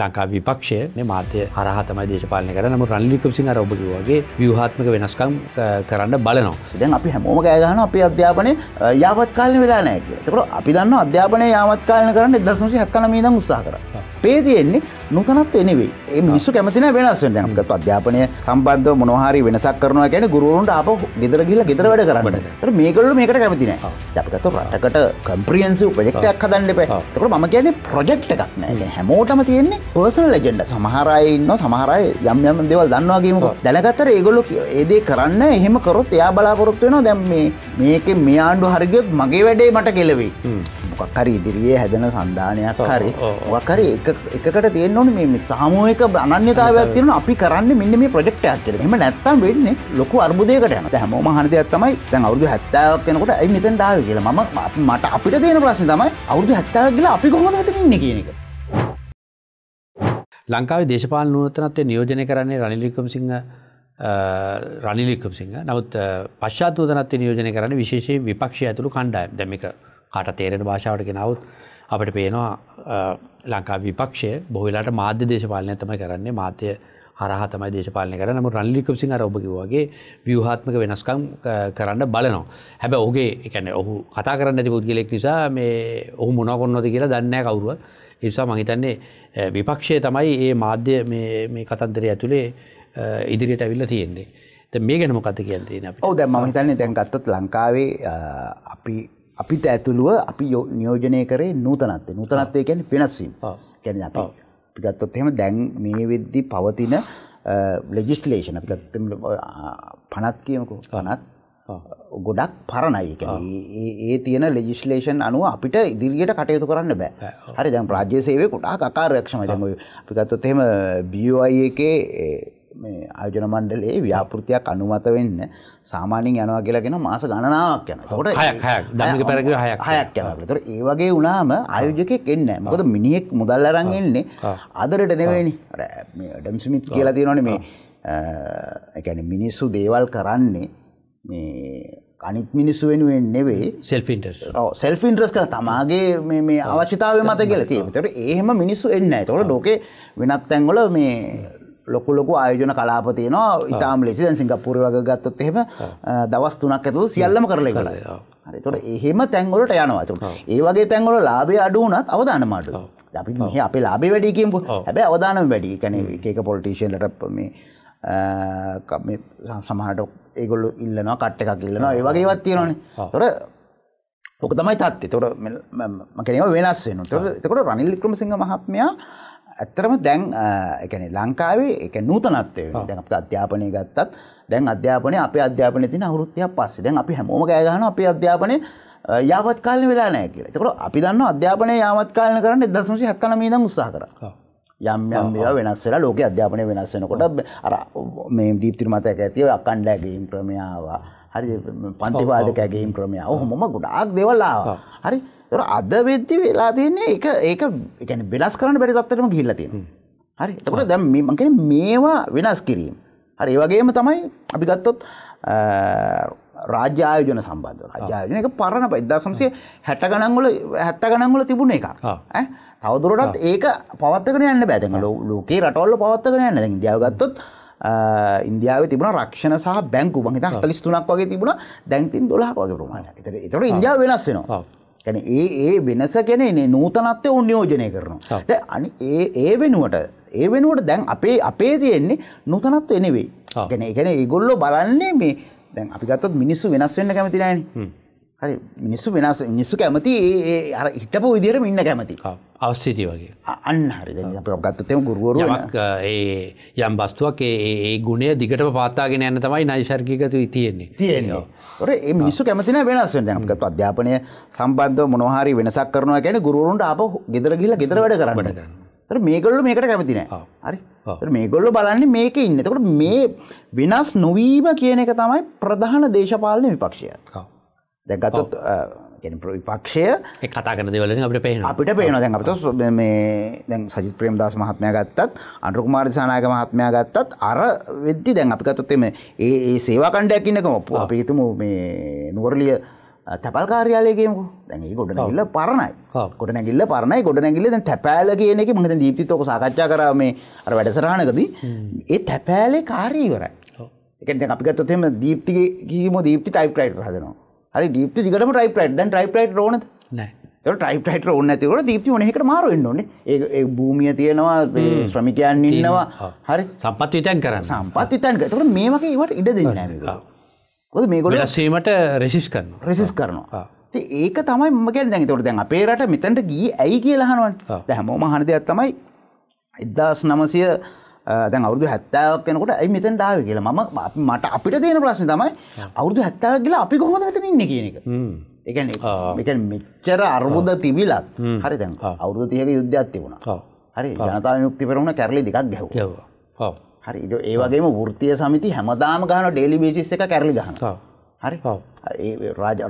ලංකා විපක්ෂය මේ මාතය හරහතමයි දේශපාලන කර නම රල්ලිකසින් අරබකිවගේ වියහාත්මක වෙනස්කම් කරන්න බලනවා දැන් අපි හැමෝම ගෑගහන අපි අධ්‍යාපනය යාවත් කාලන වෙලා නෑක තකට අපි දන්න අධ්‍යාපනය යාවත් කාලන කරන්න දසුසි හක්කන මීද උත්සා කර පේතියෙන්නේ නොතනත් එනෙවේ ඒ මිස්සු කැමතින වෙනස්සෙන් දැනක අධ්‍යාපනය සම්බන්ධ මොනහරි වෙනසක් කරනවා ගැන ගුරුවන්ට අප ගෙදර ගිල ගෙදර වැඩ කරන්නට මේකල්ල මේකට කැමතින අපිකතු රටකට කම්ප්‍රියන්සි ප්‍රෙක්ටයක් හදන්න ප තකට ම කියන්නේ ප්‍රජෙක්් එකක් නෑ හැමෝටම තියෙන්නේ පර්සන ලජෙන්ඩ සමහරයින්න සමහරයි යම් යම දෙවල් දන්නවාගේම දැනගත්තර ඒගොල්ලො ඒදේ කරන්න එහෙම කරොත් එයා බලාපොරොත්වෙන දැම් මේ මේක මේ ආණ්ඩු හරිගයොත් මගේ වැඩේ මට කෙලවෙයි මොකක්හරි ඉදිරියේ හැදන සන්ධානයක් හරි වකරි එකට තියෙන්න්න ඕන මේ සාමූයක අනන්‍යතාවයක් තියෙන අපි කරන්න මෙන්න මේ ප්‍රජෙක්ට ඇත්තර එම නැත්තම් වෙන්නේ ලොකු අර්බුදයකට යන හැම මහනදයක් තමයි තැන් අවුදු හැත්තාවක් වෙනකොට ඇයි මෙතන් දාව කියලා ම මට අපිට තියෙන ප්‍රශ්න තමයි අවුදු හැත්තාවක් කියලා අපි කොහොමද ඉන්න කියනක ලංකාවේ දේශපාල නූතනත්වය නියෝජනය කරන්නේ රනිලිකම් සිංහ රනිලිකම් සිංහ නවත් පශ්ාතූතනත්ය නියෝජනය කරන විශේෂය විපක්ෂය ඇතුළු කණ්ඩායම් දැමික කට තේරෙන භාෂාවට ගෙනවත් අපට පේනවා ලංකා විපක්ෂය බොහලාට මාධ්‍ය දේශපාලනය තම කරන්නේ මාතය හරහ තමයි දේශපාලනය කර නමු රන්ලිකුම් සිංහ ඔබකිවගේ ව්‍යහාත්මක වෙනස්කම් කරන්න බලනවා. හැබැ ඔහුගේ එකන ඔහු කතා කරන්න ඇති පුද්ගලෙක් නිසා මේ ඔහු මොනකොන්නොද කියලා දන්න කවුරුව නිසා මහිතන්නේ විපක්ෂය තමයි ඒ මාධ්‍ය මේ කතන්දරය ඇතුළේ ඉදිරියට ඇවිල්ල තියෙන්නේ. මේ ගැනම කත කියන්න ඔව දැ මහිතන්නේ දැන්ගත්තත් ලංකාවේ අපි අපිට ඇතුළුව අපි නියෝජනය කරේ නූතනත්තේ නූතනත්වය ගැන වෙනස්වීම් ගැන අප අපි ගත්තොත් එහෙම දැන් මේ වෙද්දි පවතින ලෙජිස්ලේෂන් අපි ගත්තොත් පනත් කියමුකෝ පනත් ගොඩක් පරණයි ඒ ඒ තියෙන ලෙජිස්ලේෂන් අනුව අපිට ඉදිරියට කටයුතු කරන්න බෑ. හරි දැන් රාජ්‍ය සේවය ගොඩාක් අකාර්යක්ෂමයි. දැන් අපි ගත්තොත් එහෙම BOI එකේ මේ ආයෝජන මණ්ඩලයේ ව්‍යාපෘතියක් අනුමත වෙන්න සාමාන්‍යයෙන් යනවා කියලා කියන මාස ගණනාවක් යනවා. ඒකට 6ක් 6ක් ධම්මික පෙරගිය 6ක් 6ක් යනවා. ඒතර ඒ වගේ වුණාම ආයෝජකෙක් එන්නේ නැහැ. මොකද මිනිහෙක් මුදල් අරන් එන්නේ අදරට නෙවෙයිනේ. අර මේ ඇඩම් ස්මිත් කියලා තියෙනවනේ මේ ඒ කියන්නේ මිනිස්සු දේවල් කරන්නේ මේ අනිත් මිනිස්සු වෙනුවෙන් නෙවෙයි සෙල්ෆ් ඉන්ටර්ස්. ඔව් සෙල්ෆ් ඉන්ටර්ස් කරන තමාගේ මේ මේ අවශ්‍යතාවය මත කියලා තියෙනවා. ඒතර එහෙම මිනිස්සු එන්නේ නැහැ. ඒතකොට ලෝකේ වෙනත් තැන්වල මේ ලොකුලොක ආයෝජන කලාපතියනවා ඉතාම ලෙසි දැන් සිංගපපුර වග ගත්තොත් එහෙම දවස් තුනක් ඇතුළ සියල්ලම කරල කළ හරි තොට එහෙම තැන්වලට යනවාතුට ඒ වගේ තැන්වල ලාබේ අඩුවනත් අවධාන මාට අපි මෙහ අපේ ලාබේ වැඩිකම් හැබැ අවධානම් වැඩි කැන එක පොලිටේෂන්ලට මේ සමහට ඒගොල්ලු ඉල්ලනවා කට්ට එකක් ඉල්ලනවා ඒ වගේවත් තියෙනනේ තොර ඕක තමයි තත්ේ තොර මකනව වෙනස් වෙන තොර තකොට රනිල් ක්‍රම සිංහ මහත්මයා ඇත්තරම දැන් එකන ලංකාවේ එක නූතනත්වය දැන් අප අධ්‍යාපනය ගත්තත් දැන් අධ්‍යාපනය අප අධ්‍යාපන තින අවුත්තියක් පස්ස දැන් අපි හැමෝම ගෑගන අප අධ්‍යාපනය යාවත් කාලන වෙලා නෑ කියලා තකට අපි දන්න අධ්‍යාපනය යාවත් කාලන කරන්න දසුසි හත්තන මීද උත්සා කර යම් යම් මේවා වෙනස් වෙලා ලෝක අධ්‍යාපනය වෙනස් වෙනකොට අර මේ දීප්තිර මතක ඇතිව අකණ්ඩෑගේම් ක්‍රමයාවා හරි පන්තිවාදකැගේම් ක්‍රමයාව හොම ගොඩාක් දෙවල්ලා හරි තොර අද වෙද්දි වෙලා තියන්නේ එක ඒක එකන වෙනස් කරන්න බැරි තත්තරම ගිල්ලතිය හරි තකට දැම් මකන මේවා වෙනස් කිරීම හරි ඒවගේම තමයි අපි ගත්තොත් රාජායෝජන සම්බන්ධ රාජායන එක පරණ පයිද්දා සම්සය හැට ගනංගල හැත්ත ගනංගල තිබුණ එක තවදුරටත් ඒක පවත්තකන යන්න බැදඟ ලෝකේ රටවල්ල පවත්තකන යන්න ඉදියාවගත්තොත් ඉන්දියාව තිබන රක්ෂණ සහ බැංකු බහිත හතලිස් තුනක් වගේ තිබුණ දැන්තින් දොලහ වගේ ප්‍රමාණය එතට ඉන්දියාව වෙනස්සෙනවා ගැන ඒ ඒ වෙනස කෙනෙනේ නූතනත්වය උන් නියෝජනය කරනවා. අනි ඒ වෙනුවට ඒ වෙනුවට දැන් අපේ අපේ තියෙන්නේ නූතනත්ව එනෙවෙයි. ගැන ගැන ඒගොල්ලො බලන්නේ මේ දැන් අපිගත්තත් මිනිස්සු වෙනස් වෙන්න කැමතිනෑන. හරි මිනිස්සු වෙනස් මිනිස්සු කැමති ඒ අර හිටපු විදිරම ඉන්න කැමති අවස්ථිතිය වගේ අන්න හරි ගත්තතම ගුරුවරු ඒ යම් බස්තුවක් ඒ ගුණය දිගට පාතාගෙන යන්න තමයි නයිශර්ගිකතු තියෙන්නේ තියෙනවා ඔර ඒ මිනිස්සු කැමතින වෙනස් ජනකත් අධ්‍යාපනය සම්බන්ධ මොනහරි වෙනසක් කරනවා ගැන ගුරුවරුන්ට අප ගෙදර ගිල්ල ගෙදර වැඩ කරන්නට කරන්න මේගොල්ලු මේකට කැමතිනෑ හරි මේගොල්ලු බලන්නේ මේක ඉන්න තකට මේ වෙනස් නොවීම කියන එක තමයි ප්‍රධාන දේශපාලන විපක්ෂය දැ ගතොත් විපක්ෂය කතා කර දෙවල අපට පේ අපිට පේන දැන් අපට මේ දැන් සජිත් ප්‍රේම් දස් මහත්මය ගත්තත් අන්ඩුකුමාර සනායක මහත්මය ගත්තත් අර වෙද්දි දැන් අපි ගතොත්තෙම ඒ ඒ සේවා කණ්ඩයක්කින්නක ඔප්පු අපිතුම මේ නුවරලිය තැපල් කාර්යාලයකමු දැන් ගොඩ නැගිල්ල පරණයි ගොඩ නැගිල්ල පරණයි ගොඩ නැගිල්ල දැන් තැපෑල කියන එක මඟ දීපිතෝක සාකච්ඡා කරා මේ අර වැඩසරහනකදී ඒ තැපෑලේ කාරීවරයි එක අපිගත්තොත්ම දීප්ති කියීම දීප්ති ටයිප් ටයිට් හදනවා හරි ඩීප්ති දිගටම ටයිප් රයිට් දැන් ටයිප් රයිට් ඕනද නෑ ඒක ටයිප් රයිට් ඕන නැතිකොට දීප්ති මොන එකකට මාරු වෙන්න ඕනේ ඒ ඒ භූමිය තියෙනවා ශ්‍රමිකයන් ඉන්නවා හරි සම්පත් විතැන් කරන්න සම්පත් විතැන් කරන ඒකට මේ වගේ ඒවට ඉඩ දෙන්නේ නෑ මේක මොකද මේගොල්ලෝ වෙනස් වීමට රෙසිස් කරනවා රෙසිස් කරනවා ඉතින් ඒක තමයි මම කියන්නේ දැන් ඒකට දැන් අපේ රට මෙතනට ගියේ ඇයි කියලා අහනවනේ දැන් හැමෝම අහන දෙයක් තමයි 1900 දැන් අවුදු හැත්තාවක් කෙනකොට ඇයි මෙතන් ඩාව කියලා ම මට අපිට තියෙන ප්‍රශ්න තමයි අවුදු හැත්තාවක් කියලා අපි කොහොද මෙතන ඉන්න කියන එක එකඒ මෙච්චර අර්බුද තිබිලත් හරි දැන් අවුදු තියක යුද්ධයක් තිබුණා හරි ජනතාව යුක්ති පෙරුණ කැරලි දෙකක් ගැව හරි ඒවගේම ෘතිය සමති හැමදාම ගහන ඩේලි බේසිස් එක කැරලි ගහන හරි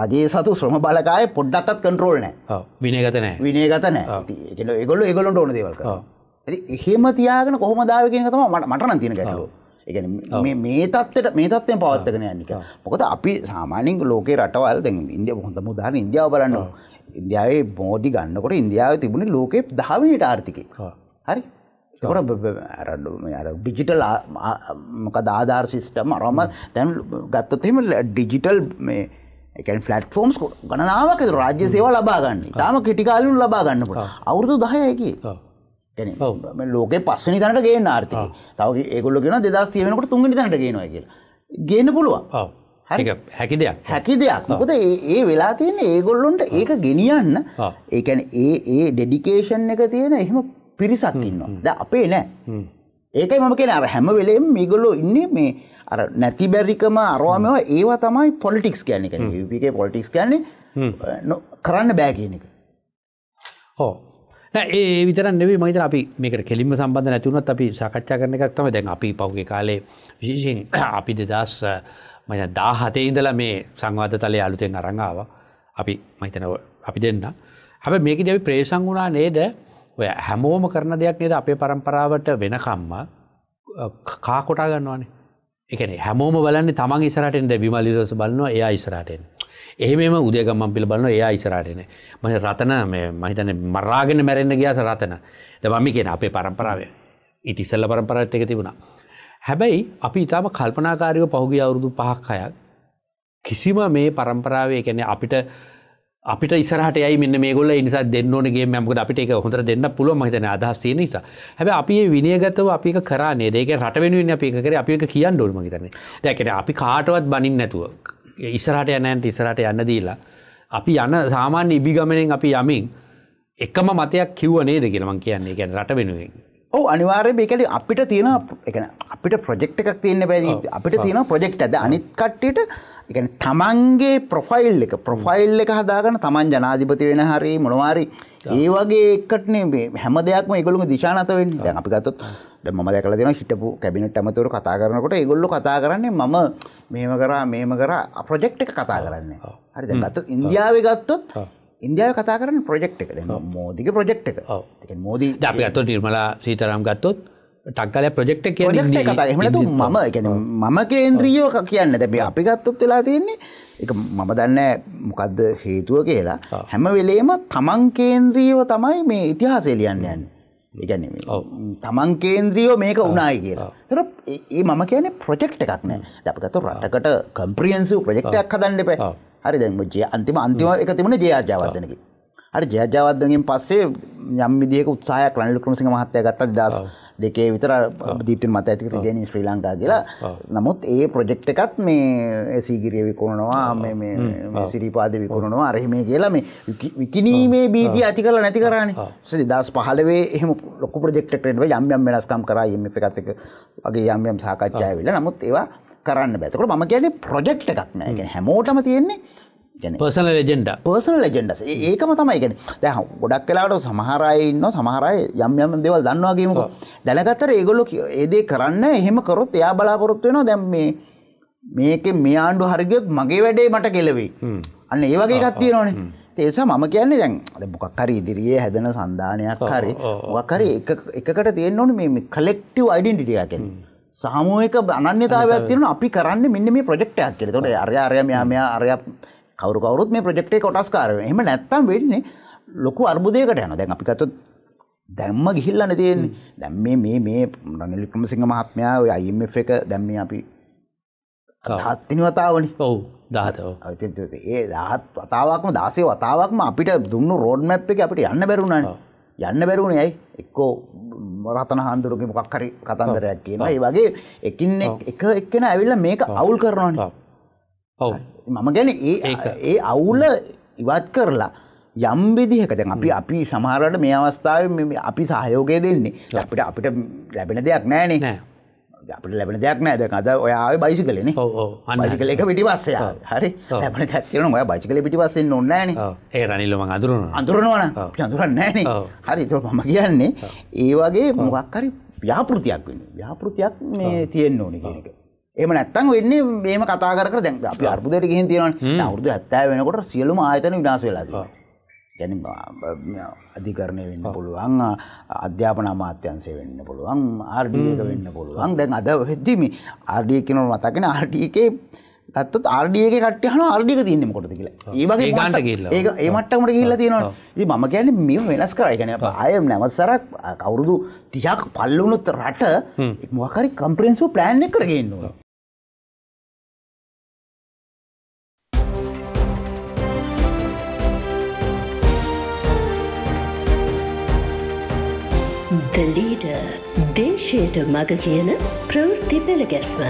රජයේ සතු ශ්‍රම බලකාය පොඩ්ඩක්ත් කන්ට්‍රෝල් නෑ විනගතනෑ විනගතනෑ ගොල ගොලොට ඕන දෙවල්ක එහෙම තියාගෙන කොහොම දාව කියන තම මට මටන තියෙන ගැටලෝ ඒ මේ තත්වට මේ තත්වයෙන් පවත්තගෙන යනික මොකද අපි සාමානින් ලෝකේ රටවල් දැන් ඉන්දිය හොඳම දාන ඉන්දියාව බලන්නවා ඉන්දියාවේ මෝඩි ගන්නකොට ඉන්දියාව තිබුණ ලෝකේ දහවනිට ආර්ථික හරි තොර ඩිජිටල් මොක දාධාර් සිිස්ටම අරම තැන් ගත්තොතෙම ඩිජිටල් මේ එකන් ෆලට ෆෝම්ස් ගණනාවක රාජ්‍ය සේවා ලබාගන්න තාම කෙටිකාලුන් ලබාගන්නකොට අවුරුදු දහයකි කැන ලෝක පස්සනි තනට ගේ ආර්ථක තව ඒකොල්ල ගෙන දෙදස් තියවෙනකට තුන්ගනි තනට ගේනවා කියලා ගන්න පුළුවන් හරි හැකි දෙයක් හැකි දෙයක් මොකද ඒ වෙලා තියෙන ඒගොල්ලොන්ට ඒක ගෙනියන්න ඒකැන ඒ ඒ ඩෙඩිකේෂන් එක තියෙන එහෙම පිරිසක් ඉන්නවා ද අපේ නෑ ඒකයි මම කියෙන අර හැම වෙලෙම් මේගොල්ලෝ ඉන්නේ මේ අර නැති බැරිකම අරවාමවා ඒවා තමයි පොලිටික්ස් කියන්නේක පොලිටික්ස් කියන්නේ කරන්න බෑගනක හෝ ඒ විතර නෙවේ මහිතර අපි මේකට කෙලින්ම සම්බන්ධ නැතිවුණත් අපි සාකච්ඡා කරන එකක් තම දැන් අපි පෞගේ කාලේ විශේෂයෙන් අපි දෙදස් මන දාහතේ ඉඳලා මේ සංවාධ තලය අලුතෙන් අරංගාව අපි මහිතනව අපි දෙන්න හැබ මේක දැවි ප්‍රේසං වුණා නේද ඔය හැමෝම කරන දෙයක් නේද අපේ පරම්පරාවට වෙනකම්ම කාකොටා ගන්නවානේ එකන හැමෝම බලන්නේ තමන් ඉසරටෙන් දැ විමලිදස බලන්නවා එයා ඉස්රටෙන් එහෙම උදේගම්මන් පිළ බලන එයා ඉසරාටන ම රතන මහිතන මරාගෙන මැරෙන්න්න ගියාස රතන දමම කියෙන අපේ පරම්පරාව ඉතිසල්ල පරම්පරත් එක තිබුණා. හැබැයි අපි ඉතාම කල්පනාකාරයව පහුගේ අවුරුදු පහක් අයක් කිසිම මේ පරම්පරාවේ කැනෙ අපිට අපිට ඉසරහට යයි මෙන්න මේගොල්ල නිසා දෙන්නෝනගේ මැමකට අපිට එක හොඳට දෙන්න පුළුව මහිතන අදහස් තියෙන නිසා හැබ අපි විනියගතව අපි කරන්නේ දෙක රට වෙනුවෙන් අපිකර අපි එක කියන්න ඩොල්ම හිතන්නේ දැකෙන අපි කාටවත් බනින් නැතුව ඉස්සරට යනෑන්ට ඉස්සරට යන්න දීලා. අපි යන සාමාන්‍ය ඉබිගමනෙන් අපි යමින් එකම මතයක් කිව්වනේ දෙ කියලමං කියන්නේ ගැන රට වෙනුවෙන්. ඔව අනිවාර්ය මේකට අපිට තියෙන එකන අපිට ප්‍රජෙක්් එකක් තියන්න බැදී අපිට තියෙන ප්‍රජෙක්් ඇද අනිත් කට්ටට එකන තමන්ගේ ප්‍රොෆයිල් එක ප්‍රොෆයිල් එක හදාගන තමන් ජනාධිපති වෙන හරි මොනවාරි ඒ වගේ එක්කටනේ හැම දෙයක්ම එකගොළු දිශානත වෙන්න දැන් අපි ගතොත් ම දැකල දෙන හිටපු කැබිනට ඇමතුරු කතා කරනකොට ඒගොල්ලු කතා කරන්නේ මම මෙම කරා මේම කරා ප්‍රජෙක්් එක කතා කරන්න හරි ගත්ත ඉන්දියාව ගත්තොත් ඉන්දියාව කතා කරන්න ප්‍රජෙක්් එක මෝදික ප්‍රජෙක්් එක මෝදී අපි ගත්ත නිර්මලා සීතරම් ගත්තොත් ටක්කල ප්‍රජෙක්් කිය කතා එමතු මම එකන මම කේන්ද්‍රීයෝ කියන්න දැබේ අපි ගත්තොත් වෙලා තියෙන්නේ එක මම දන්න මොකක්ද හේතුව කියලා හැම වෙලේම තමන් කේන්ද්‍රීව තමයි මේ ඉතිහාසේලියන්න යන්න ඒගැන තමන් කේන්ද්‍රීයෝ මේක උනායි කියලා තර ඒ මම කියන ප්‍රජෙක්් එකක් නෑ දැපකතු රටකට කම්ප්‍රියන්සිව ප්‍රජෙක්්යක් හදන්න එප හරි දැම ජය අන්තිම අන්තිම එක තිබුණ ජයාජාවර්ධනක හරි ජයජාවර්ධනකින් පස්සේ යම් විදික උත්සාහයක් රනිල් ක්‍රමසිංහ මහත්තය ගත්ත දස් දෙකේ විතර දීපතින් මත ඇතික රිගෙන ශ්‍රී ලංකා කියලා නමුත් ඒ ප්‍රොජෙක්ට එකත් මේ සීගිරිය විකුණනවා සිරිපාද විකුණනවා අරහෙමේ කියලා මේ විකිනීමේ බීදී ඇති කල නැති කරන්නේ සරි දස් පහලවේ එහම ලොක ප්‍රෙක්ටෙක්ටව යම්යම් වෙනස්කම් කරා එම e එකත් එක වගේ යම්යම් සාකච්ඡාය වෙලා නමුත් ඒවා කරන්න බැතකට ම කියන්නේ ප්‍රොජෙක්් එකක් නෑගෙන හැමෝටම තියෙන්නේ පර්සන ලජෙන්ඩ පර්සන ලජෙන්ඩ ඒකම තමයි ගැන දැහ ගොඩක් කලාට සමහරයින්න සමහරයි යම් යම දෙවල් දන්නවාගේම දැනගත්තර ඒගොල්ලො ඒදේ කරන්න එහෙම කරොත් එයා බලාපොරොත්තුවෙනවා දැම් මේ මේක මේ ආණ්ඩු හරිගයොත් මගේ වැඩේ මට කෙලවෙයි අන්න ඒ වගේ ගත්තිය නොනේ ඒසා මම කියන්නේ දැන් මොකක් හරි ඉදිරියේ හැදෙන සන්ධානයක් හරි වකරි එකකට තියෙන්න්න ඕන මේ කලෙක්ටව අයිඩෙන්ටිටියකෙන් සාමූයක අනන්‍යතාවයක් තියෙන අපි කරන්න මෙන්න මේ ප්‍රජෙක්්ටයක් කෙ තොට අරයා අරයමයා මෙයා අරයක් කවරු කවරුත් මේ ප්‍රජෙක්ටේ කොටස්කාරය එම නැත්තම් වෙන්නේ ලොකු අර්බුදයකට යන දැන් අපිකතු දැම්ම ගිහිල්ලන තියෙන් දැම් මේ මේ මේ රනිලික්‍රම සිංහ මහත්මයා ඔය අයිම එක දැම්ම අපි හත්තිනි වතාවනි ඔවු දාතව ඒ දහත් වතාවක්ම දාසේ වතාවක්ම අපිට දුන්න රෝඩ්මැප් එක අපිට යන්න බැරුණන යන්න බැරුණ යයි එක්කෝ රතන හාන්දුරුක මොකක් හරි කතන්දරයක් කියන ඒ වගේ එකින් එක එක්කෙන ඇවිල්ල මේක අවුල් කරනට මම ගැන ඒ ඒ අවුල ඉවත් කරලා යම් විදිහකට අපි අපි සමහරට මේ අවස්ථාව අපි සහයෝගය දෙන්නේ අපිට අපිට ලැබෙන දෙයක් නෑනේ අපට ලැබෙන දෙයක් නෑද අද ඔයාාව බයිසි කලන අනි කල එක පිටිවස්සය හරි ලැබන තැත්වන ඔය බයිසි කල පිටිවස්සෙන් නොන්නෑන ඒ රනිල්ලම අඳුරන අඳුරනවන අඳුරන්න නෑන හරි තො මම කියන්නේ ඒ වගේ මොකක්කරි ව්‍යාපෘතියක් වෙන ව්‍යාපෘතියක් මේ තියෙන් ඕනි කියෙනක එම නැත්තන් වෙන්නේ මේම කතා කර දැන් අප අර්බුදයට ගහින් තියෙනවන අවුරදු ඇත්තෑ වෙනකොට සියලුම ආයතන විනාස වෙලාදී. ගැන අධිකරණය වෙන්න පුළුවන් අධ්‍යාපන අමාත්‍යන්සේ වෙන්න පුළුවන් ආර්ඩියක වෙන්න පුළුවන් දැන් අද වෙද්දිම ආර්ඩිය කනු මතකෙන ආර්ඩියකේ තත්ත් ආර්ඩියක කටයන ආර්ඩික තියන්නෙම කොට කියල ඒගේ ගට කියල ඒ ඒමටමට කියල්ල තියෙනවා ඒ ම ගැන මෙම වෙනස් කරයිගන අය නැවත්සරක් කවුරුදු තියක් පල්ලුණුත් රට මකරි කම්පරෙන්න්සු ප්ලෑන්් කරගෙන්න්නවා දලීඩ දේශයට මග කියන ප්‍රවෘත්ති පෙළ ගැස්ම